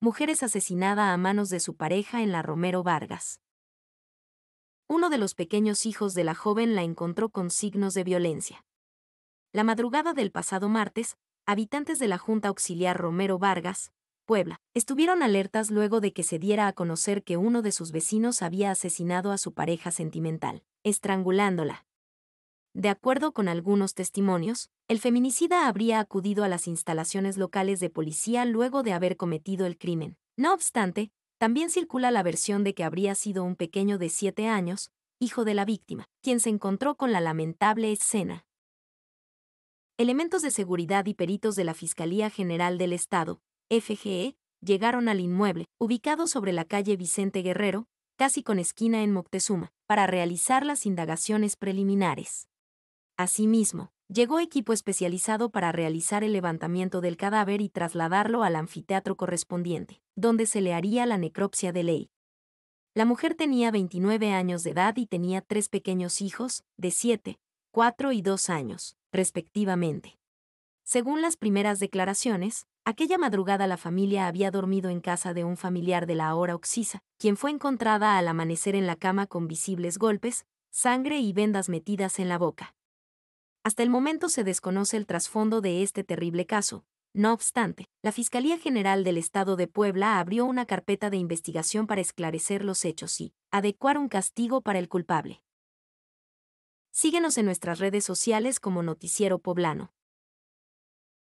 mujeres asesinada a manos de su pareja en la Romero Vargas. Uno de los pequeños hijos de la joven la encontró con signos de violencia. La madrugada del pasado martes, habitantes de la Junta Auxiliar Romero Vargas, Puebla, estuvieron alertas luego de que se diera a conocer que uno de sus vecinos había asesinado a su pareja sentimental, estrangulándola. De acuerdo con algunos testimonios, el feminicida habría acudido a las instalaciones locales de policía luego de haber cometido el crimen. No obstante, también circula la versión de que habría sido un pequeño de siete años, hijo de la víctima, quien se encontró con la lamentable escena. Elementos de seguridad y peritos de la Fiscalía General del Estado, FGE, llegaron al inmueble, ubicado sobre la calle Vicente Guerrero, casi con esquina en Moctezuma, para realizar las indagaciones preliminares. Asimismo, Llegó equipo especializado para realizar el levantamiento del cadáver y trasladarlo al anfiteatro correspondiente, donde se le haría la necropsia de ley. La mujer tenía 29 años de edad y tenía tres pequeños hijos, de 7, 4 y 2 años, respectivamente. Según las primeras declaraciones, aquella madrugada la familia había dormido en casa de un familiar de la hora Oxisa, quien fue encontrada al amanecer en la cama con visibles golpes, sangre y vendas metidas en la boca. Hasta el momento se desconoce el trasfondo de este terrible caso. No obstante, la Fiscalía General del Estado de Puebla abrió una carpeta de investigación para esclarecer los hechos y adecuar un castigo para el culpable. Síguenos en nuestras redes sociales como Noticiero Poblano.